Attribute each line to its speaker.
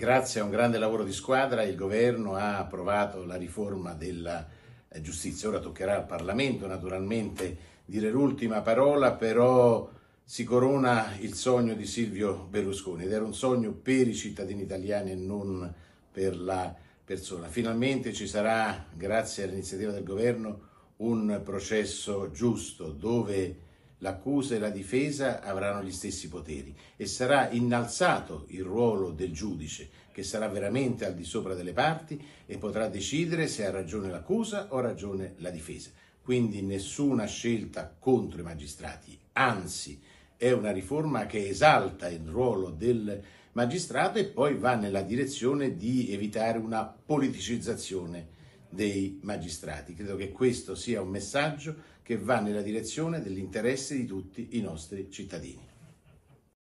Speaker 1: Grazie a un grande lavoro di squadra il governo ha approvato la riforma della eh, giustizia. Ora toccherà al Parlamento naturalmente dire l'ultima parola, però si corona il sogno di Silvio Berlusconi ed era un sogno per i cittadini italiani e non per la persona. Finalmente ci sarà, grazie all'iniziativa del governo, un processo giusto dove l'accusa e la difesa avranno gli stessi poteri e sarà innalzato il ruolo del giudice che sarà veramente al di sopra delle parti e potrà decidere se ha ragione l'accusa o ha ragione la difesa. Quindi nessuna scelta contro i magistrati, anzi è una riforma che esalta il ruolo del magistrato e poi va nella direzione di evitare una politicizzazione dei magistrati. Credo che questo sia un messaggio che va nella direzione dell'interesse di tutti i nostri cittadini.